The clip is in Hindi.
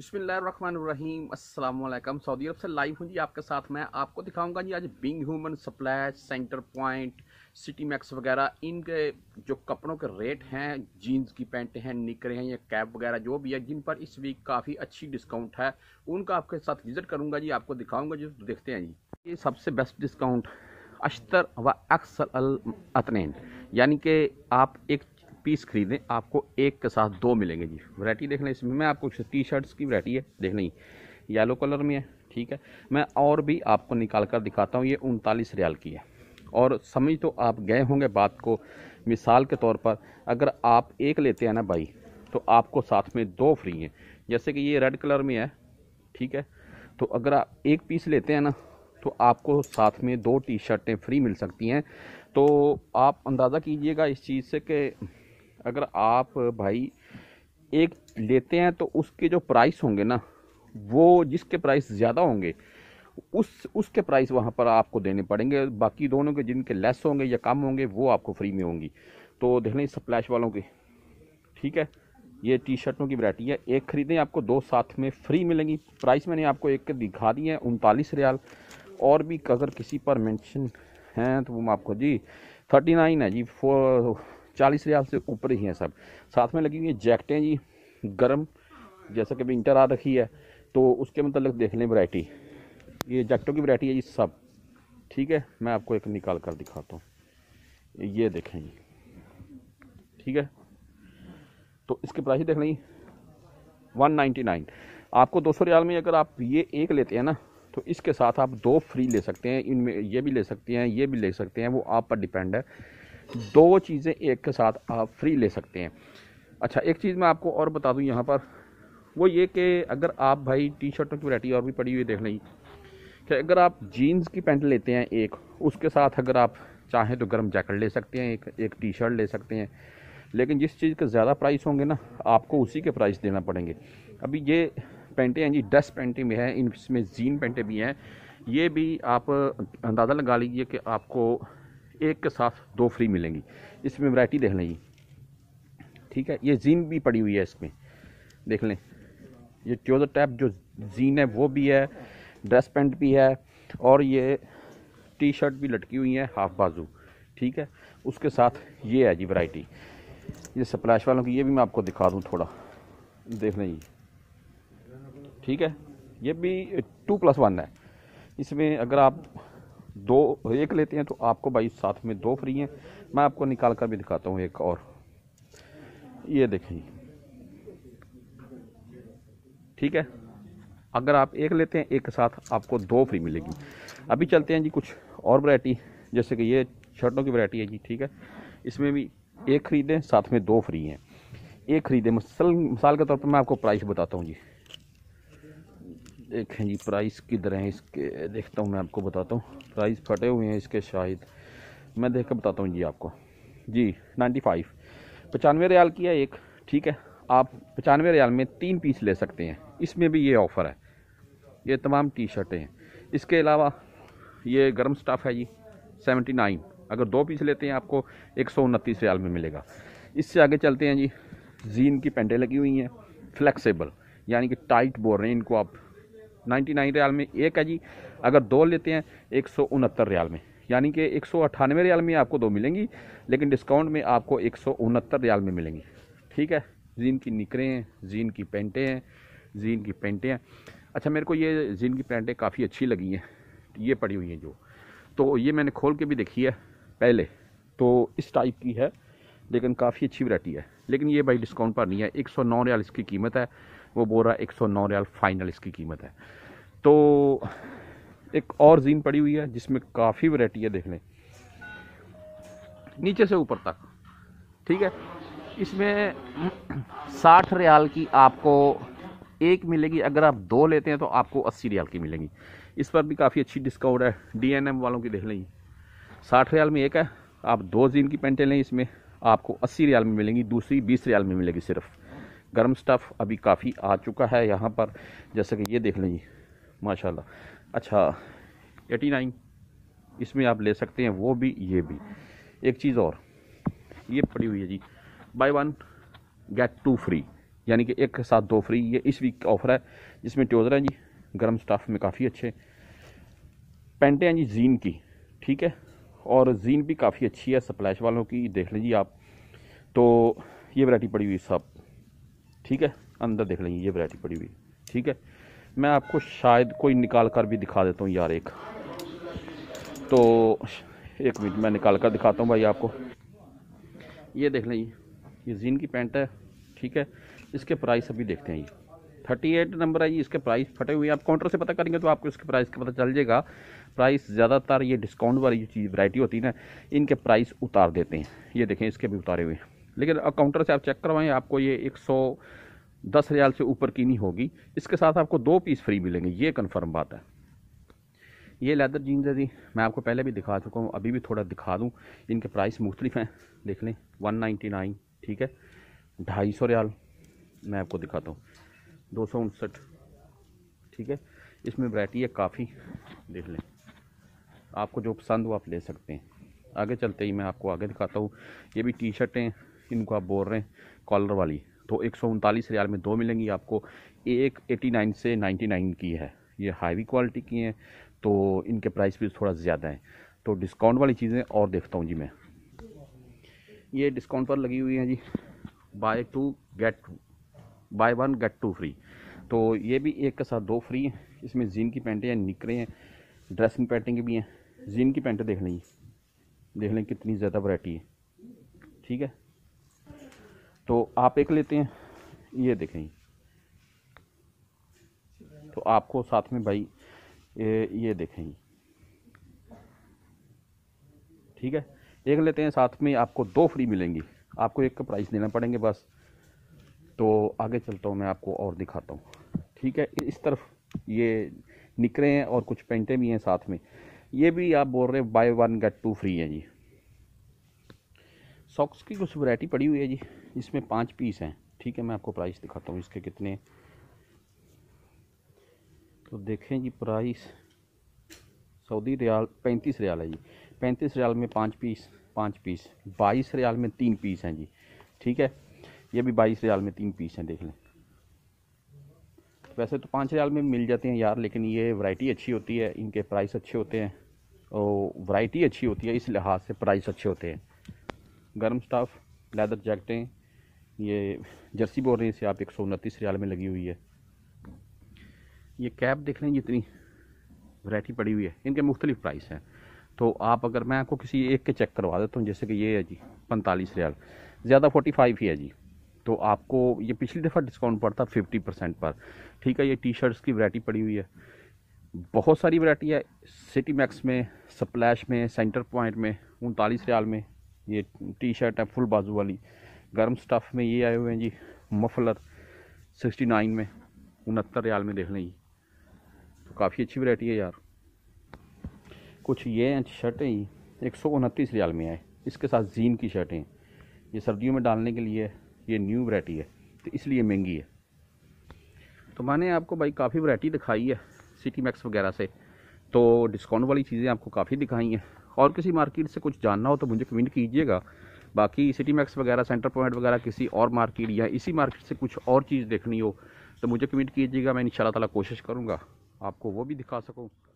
बसमीम अल्लाम सऊदी अरब से लाइव हूँ जी आपके साथ मैं आपको दिखाऊंगा जी आज Being Human supply Centre Point City Max वगैरह इनके जो कपड़ों के रेट हैं जीन्स की पैंटें हैं निकरे हैं या कैप वगैरह जो भी है जिन पर इस वीक काफ़ी अच्छी डिस्काउंट है उनका आपके साथ विज़िट करूँगा जी आपको दिखाऊँगा जी देखते हैं जी ये सबसे बेस्ट डिस्काउंट अश्तर व अक्सर अल अतनैन यानी कि आप एक पीस खरीदें आपको एक के साथ दो मिलेंगे जी वरायटी देख लें इसमें मैं आपको टी शर्ट्स की वरायटी है देख लें येलो कलर में है ठीक है मैं और भी आपको निकाल कर दिखाता हूँ ये उनतालीस रियाल की है और समझ तो आप गए होंगे बात को मिसाल के तौर पर अगर आप एक लेते हैं ना भाई तो आपको साथ में दो फ्री हैं जैसे कि ये रेड कलर में है ठीक है तो अगर आप एक पीस लेते हैं ना तो आपको साथ में दो टी शर्टें फ्री मिल सकती हैं तो आप अंदाज़ा कीजिएगा इस चीज़ से कि अगर आप भाई एक लेते हैं तो उसके जो प्राइस होंगे ना वो जिसके प्राइस ज़्यादा होंगे उस उसके प्राइस वहाँ पर आपको देने पड़ेंगे बाकी दोनों के जिनके लेस होंगे या कम होंगे वो आपको फ्री में होंगी तो देख लें स्प्लैश वालों के ठीक है ये टी शर्टों की वरायटी है एक ख़रीदें आपको दो साथ में फ्री मिलेंगी प्राइस मैंने आपको एक के दिखा दी है उनतालीस रियाल और भी अगर किसी पर मेंशन हैं तो वो मैं आपको जी थर्टी नाइन है जी फोर चालीस रियाल से ऊपर ही हैं सब साथ में लगी हुई जैकेटें जी गर्म जैसा कि विंटर आ रखी है तो उसके मतलब देख लें वैरायटी ये जैकेटों की वैरायटी है जी सब ठीक है मैं आपको एक निकाल कर दिखाता हूँ ये देखें जी ठीक है तो इसके प्राइस देख लें वन नाइन्टी नाइन आपको दो सौ रियाल में अगर आप ये एक लेते हैं ना तो इसके साथ आप दो फ्री ले सकते हैं इनमें ये भी ले सकते हैं ये भी ले सकते हैं वो आप पर डिपेंड है दो चीज़ें एक के साथ आप फ्री ले सकते हैं अच्छा एक चीज़ मैं आपको और बता दूँ यहाँ पर वो ये कि अगर आप भाई टी शर्टों की वैरायटी और भी पड़ी हुई देख लें कि अगर आप जीन्स की पैंट लेते हैं एक उसके साथ अगर आप चाहें तो गर्म जैकेट ले सकते हैं एक एक टी शर्ट ले सकते हैं लेकिन जिस चीज़ के ज़्यादा प्राइस होंगे ना आपको उसी के प्राइस देना पड़ेंगे अभी ये पेंटें हैं हाँ जी डस पेंटें भी हैं इनमें जीन पेंटें भी हैं ये भी आप अंदाज़ा लगा लीजिए कि आपको एक के साथ दो फ्री मिलेंगी इसमें वैरायटी देख लें ठीक है ये जीन भी पड़ी हुई है इसमें देख लें ये चौदह टैप जो जीन है वो भी है ड्रेस पैंट भी है और ये टी शर्ट भी लटकी हुई है हाफ बाजू ठीक है उसके साथ ये है जी वैरायटी ये स्प्लैश वालों की ये भी मैं आपको दिखा दूँ थोड़ा देख लें ठीक है ये भी टू प्लस वन है इसमें अगर आप दो एक लेते हैं तो आपको भाई साथ में दो फ्री हैं मैं आपको निकाल कर भी दिखाता हूँ एक और ये देखें ठीक है अगर आप एक लेते हैं एक के साथ आपको दो फ्री मिलेगी अभी चलते हैं जी कुछ और वैरायटी जैसे कि ये शर्टों की वैरायटी है जी ठीक है इसमें भी एक ख़रीदें साथ में दो फ्री हैं एक ख़रीदें मसल मिसाल के तौर पर मैं आपको प्राइस बताता हूँ जी देखें जी प्राइस किधर हैं इसके देखता हूँ मैं आपको बताता हूँ प्राइस फटे हुए हैं इसके शायद मैं देख कर बताता हूँ जी आपको जी नाइन्टी फाइव पचानवे रियाल की है एक ठीक है आप पचानवे रियाल में तीन पीस ले सकते हैं इसमें भी ये ऑफ़र है ये तमाम टी शर्टें हैं इसके अलावा ये गर्म स्टाफ है जी सेवेंटी नाइन अगर दो पीस लेते हैं आपको एक सौ उनतीस रियाल में मिलेगा इससे आगे चलते हैं जी जीन की पेंटें लगी हुई हैं फ्लैक्सीबल यानी कि टाइट बोल रहे हैं इनको आप नाइन्टी नाइन रियाल में एक है जी अगर दो लेते हैं एक सौ उनहत्तर रियाल में यानी कि एक सौ अट्ठानवे रियाल में आपको दो मिलेंगी लेकिन डिस्काउंट में आपको एक सौ उनहत्तर रियाल में मिलेंगी ठीक है जीन की निकरें हैं जीन की पेंटें हैं जीन की पेंटें हैं अच्छा मेरे को ये जीन की पेंटें काफ़ी अच्छी लगी हैं ये पड़ी हुई हैं जो तो ये मैंने खोल के भी देखी है पहले तो इस टाइप की है लेकिन काफ़ी अच्छी वैरायटी है लेकिन ये भाई डिस्काउंट पर नहीं है एक सौ नौ रियाल इसकी कीमत है वो बोल रहा है एक सौ नौ रियाल फाइनल इसकी कीमत है तो एक और जीन पड़ी हुई है जिसमें काफ़ी वैरायटी है देख लें नीचे से ऊपर तक ठीक है इसमें साठ रियाल की आपको एक मिलेगी अगर आप दो लेते हैं तो आपको अस्सी रियाल की मिलेगी इस पर भी काफ़ी अच्छी डिस्काउंट है डीएनएम वालों की देख लेंगे साठ रियाल में एक है आप दो जीन की पेंटें लें इसमें आपको अस्सी रियाल में मिलेंगी दूसरी बीस रियाल में मिलेगी सिर्फ गर्म स्टफ़ अभी काफ़ी आ चुका है यहाँ पर जैसे कि ये देख लेंगी माशाल्लाह अच्छा एटी नाइन इसमें आप ले सकते हैं वो भी ये भी एक चीज़ और ये पड़ी हुई है जी buy one get two free यानी कि एक के साथ दो फ्री ये इस वीक का ऑफर है जिसमें ट्योज़र हैं जी गर्म स्टाफ में काफ़ी अच्छे पेंटें हैं जी जीन की ठीक है और जीन भी काफ़ी अच्छी है सप्लैश वालों की देख लीजिए आप तो ये वैरायटी पड़ी हुई सब ठीक है अंदर देख लेंगे ये वैरायटी पड़ी हुई ठीक है मैं आपको शायद कोई निकाल कर भी दिखा देता हूँ यार एक तो एक मिनट मैं निकाल कर दिखाता हूँ भाई आपको ये देख लें ये जीन की पैंट है ठीक है इसके प्राइस अभी देखते हैं ये थर्टी एट नंबर है ये इसके प्राइस फटे हुए हैं आप काउंटर से पता करेंगे तो आपको इसके प्राइस का पता चल जाएगा प्राइस ज़्यादातर ये डिस्काउंट वाली जो चीज़ वैरायटी होती है ना इनके प्राइस उतार देते हैं ये देखें इसके भी उतारे हुए हैं लेकिन काउंटर से आप चेक करवाएं आपको ये एक सौ दस रियाल से ऊपर की नहीं होगी इसके साथ आपको दो पीस फ्री मिलेंगे ये कन्फर्म बात है ये लेदर जीन्स है जी मैं आपको पहले भी दिखा चुका हूँ अभी भी थोड़ा दिखा दूँ इनके प्राइस मुख्तलिफ हैं देख लें वन नाइन्टी नाइन ठीक है ढाई सौ रियाल मैं आपको दिखाता हूँ दो सौ उनसठ ठीक है इसमें वैरायटी है काफ़ी देख लें आपको जो पसंद हो आप ले सकते हैं आगे चलते ही मैं आपको आगे दिखाता हूँ ये भी टी शर्टें इनको आप बोल रहे हैं कॉलर वाली तो एक रियाल में दो मिलेंगी आपको एक नाइन से नाइन की है ये हाईवी क्वालिटी की हैं तो इनके प्राइस भी थोड़ा ज़्यादा हैं तो डिस्काउंट वाली चीज़ें और देखता हूँ जी मैं ये डिस्काउंट पर लगी हुई हैं जी buy two get buy one get two free तो ये भी एक के साथ दो फ्री हैं इसमें जीन की पैंटें हैं निकरे हैं ड्रेसिंग पैंटें की भी हैं जीन की पैंटें देख लें देख लें कितनी ज़्यादा वराइटी है ठीक है तो आप एक लेते हैं ये देखें तो आपको साथ में भाई ये, ये देखें ठीक है एक लेते हैं साथ में आपको दो फ्री मिलेंगी आपको एक का प्राइस देना पड़ेंगे बस तो आगे चलता हूँ मैं आपको और दिखाता हूँ ठीक है इस तरफ ये निकले हैं और कुछ पेंटें भी हैं साथ में ये भी आप बोल रहे हैं buy one get two free हैं जी सॉक्स की कुछ वैरायटी पड़ी हुई है जी इसमें पाँच पीस हैं ठीक है मैं आपको प्राइस दिखाता हूँ इसके कितने तो देखें जी प्राइस सऊदी रियाल पैंतीस रियाल है जी पैंतीस रियाल में पाँच पीस पाँच पीस बाईस रियाल में तीन पीस हैं जी ठीक है ये भी बाईस रियाल में तीन पीस हैं देख लें वैसे तो पाँच रियाल में मिल जाते हैं यार लेकिन ये वैरायटी अच्छी होती है इनके प्राइस अच्छे होते हैं और वैरायटी अच्छी होती है इस लिहाज से प्राइस अच्छे होते हैं गर्म स्टाफ लेदर जैकेटें ये जर्सी बोल रही है इसे आप एक सौ उनतीस रियाल में लगी हुई है ये कैप देख लें जितनी वैरायटी पड़ी हुई है इनके मुख्तलिफ प्राइस हैं तो आप अगर मैं आपको किसी एक के चेक करवा देता हूँ जैसे कि ये है जी पैंतालीस रियाल ज़्यादा फोर्टी फाइव ही है जी तो आपको ये पिछली दफ़ा डिस्काउंट पड़ता फिफ्टी परसेंट पर ठीक है ये टी शर्ट्स की वैरायटी पड़ी हुई है बहुत सारी वैरायटी है सिटी मैक्स में स्प्लैश में सेंटर पॉइंट में उनतालीस रियाल में ये टी शर्ट है फुल बाजू वाली गर्म स्टफ़ में ये आए हुए हैं जी मफलर सिक्सटी नाइन में उनहत्तर रियाल में देख लें जी तो काफ़ी अच्छी वैरायटी है यार कुछ ये हैं शर्टें जी एक सौ उनतीस रियाल में आए इसके साथ जीन की शर्टें ये सर्दियों में डालने के लिए ये न्यू वरायटी है तो इसलिए महंगी है तो मैंने आपको भाई काफ़ी वरायटी दिखाई है सिटी मैक्स वगैरह से तो डिस्काउंट वाली चीज़ें आपको काफ़ी दिखाई हैं और किसी मार्केट से कुछ जानना हो तो मुझे कमेंट कीजिएगा बाकी सिटी मैक्स वगैरह सेंटर पॉइंट वगैरह किसी और मार्केट या इसी मार्केट से कुछ और चीज़ देखनी हो तो मुझे कमेंट कीजिएगा मैं इन शाला कोशिश करूँगा आपको वो भी दिखा सकूँ